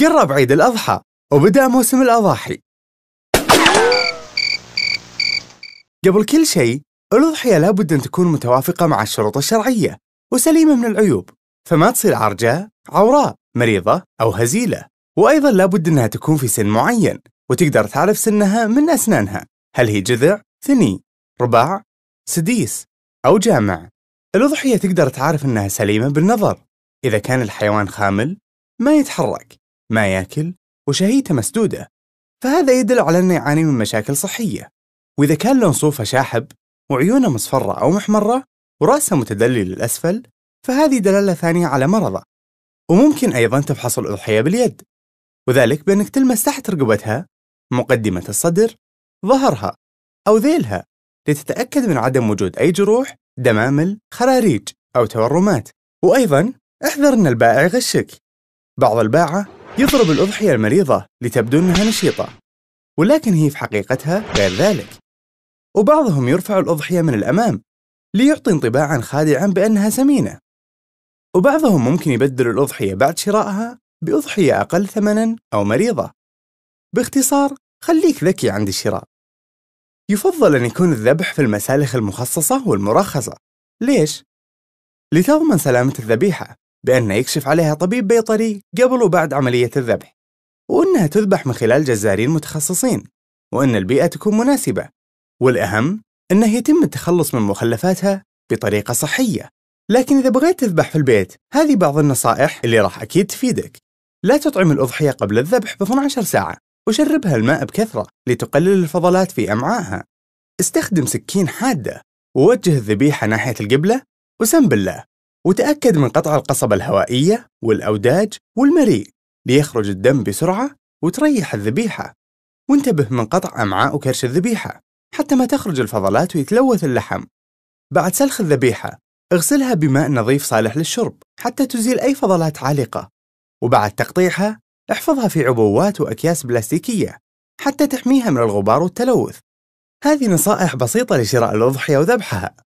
قرب عيد الأضحى وبدأ موسم الأضاحي قبل كل شيء الأضحية لابد أن تكون متوافقة مع الشروط الشرعية وسليمة من العيوب فما تصير عرجاء، عوراء، مريضة أو هزيلة وأيضا لابد أنها تكون في سن معين وتقدر تعرف سنها من أسنانها هل هي جذع، ثني، رباع، سديس أو جامع الأضحية تقدر تعرف أنها سليمة بالنظر إذا كان الحيوان خامل ما يتحرك ما ياكل وشهيته مسدودة فهذا يدل على أنه يعاني من مشاكل صحية وإذا كان لون صوفه شاحب وعيونه مصفرة أو محمرة ورأسه متدلي للأسفل فهذه دلالة ثانية على مرضه وممكن أيضا تفحص الأضحية باليد وذلك بأنك تلمس تحت رقبتها مقدمة الصدر ظهرها أو ذيلها لتتأكد من عدم وجود أي جروح دمامل خراريج أو تورمات وأيضا احذر أن البائع يغشك بعض الباعة يضرب الأضحية المريضة لتبدو أنها نشيطة ولكن هي في حقيقتها غير ذلك وبعضهم يرفع الأضحية من الأمام ليعطي انطباعا خادعا بأنها سمينة وبعضهم ممكن يبدل الأضحية بعد شرائها بأضحية أقل ثمنا أو مريضة باختصار خليك ذكي عند الشراء يفضل أن يكون الذبح في المسالخ المخصصة والمرخصة ليش؟ لتضمن سلامة الذبيحة بأن يكشف عليها طبيب بيطري قبل وبعد عملية الذبح وأنها تذبح من خلال جزارين متخصصين وأن البيئة تكون مناسبة والأهم أنه يتم التخلص من مخلفاتها بطريقة صحية لكن إذا بغيت تذبح في البيت هذه بعض النصائح اللي راح أكيد تفيدك لا تطعم الأضحية قبل الذبح ب 12 ساعة وشربها الماء بكثرة لتقلل الفضلات في أمعائها استخدم سكين حادة ووجه الذبيحة ناحية القبلة وسم بالله وتأكد من قطع القصبة الهوائية والأوداج والمريء ليخرج الدم بسرعة وتريح الذبيحة وانتبه من قطع أمعاء وكرش الذبيحة حتى ما تخرج الفضلات ويتلوث اللحم بعد سلخ الذبيحة اغسلها بماء نظيف صالح للشرب حتى تزيل أي فضلات عالقة وبعد تقطيعها احفظها في عبوات وأكياس بلاستيكية حتى تحميها من الغبار والتلوث هذه نصائح بسيطة لشراء الأضحية وذبحها